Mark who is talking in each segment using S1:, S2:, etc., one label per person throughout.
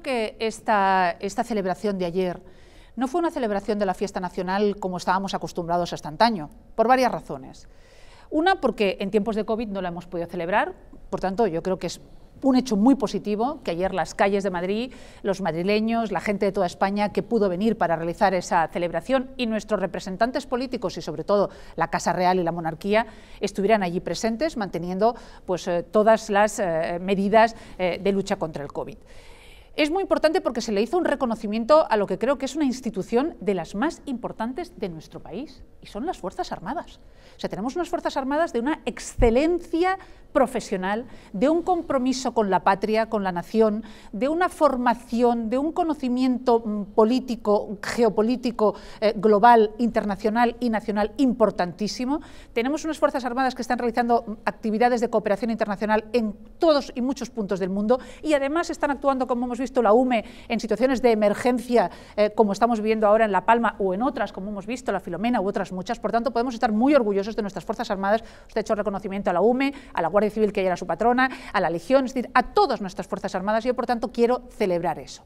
S1: Creo que esta, celebración de ayer no fue una celebración de la fiesta nacional como estábamos acostumbrados hasta antaño, por varias razones. Una, porque en tiempos de COVID no la hemos podido celebrar, por tanto yo creo que es un hecho muy positivo que ayer las calles de Madrid, los madrileños, la gente de toda España que pudo venir para realizar esa celebración y nuestros representantes políticos y sobre todo la Casa Real y la monarquía estuvieran allí presentes manteniendo pues, eh, todas las eh, medidas eh, de lucha contra el COVID. Es muy importante porque se le hizo un reconocimiento a lo que creo que es una institución de las más importantes de nuestro país, y son las Fuerzas Armadas. O sea, tenemos unas Fuerzas Armadas de una excelencia profesional, de un compromiso con la patria, con la nación, de una formación, de un conocimiento mm, político, geopolítico, eh, global, internacional y nacional importantísimo. Tenemos unas Fuerzas Armadas que están realizando mm, actividades de cooperación internacional en todos y muchos puntos del mundo y además están actuando, como hemos visto, la UME en situaciones de emergencia, eh, como estamos viviendo ahora en La Palma o en otras, como hemos visto, la Filomena u otras muchas. Por tanto, podemos estar muy orgullosos de nuestras Fuerzas Armadas. Usted ha hecho reconocimiento a la UME, a la Guardia Civil, que ella era su patrona, a la Legión, es decir, a todas nuestras Fuerzas Armadas. Yo, por tanto, quiero celebrar eso.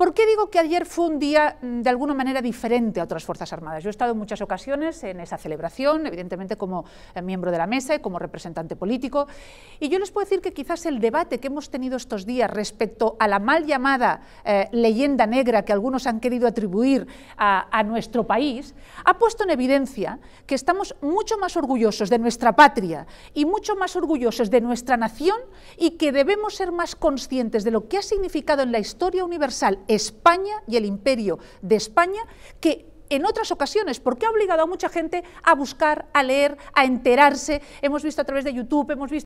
S1: ¿Por qué digo que ayer fue un día mm, de alguna manera diferente a otras Fuerzas Armadas? Yo he estado en muchas ocasiones en esa celebración, evidentemente como eh, miembro de la mesa y como representante político, y yo les puedo decir que quizás el debate que hemos tenido estos días respecto a la mal llamada eh, leyenda negra que algunos han querido atribuir a nuestro país, ha puesto en evidencia que estamos mucho más orgullosos de nuestra patria y mucho más orgullosos de nuestra nación y que debemos ser más conscientes de lo que ha significado en la historia universal España y el imperio de España que en otras ocasiones, porque ha obligado a mucha gente a buscar, a leer, a enterarse. Hemos visto a través de YouTube, hemos visto...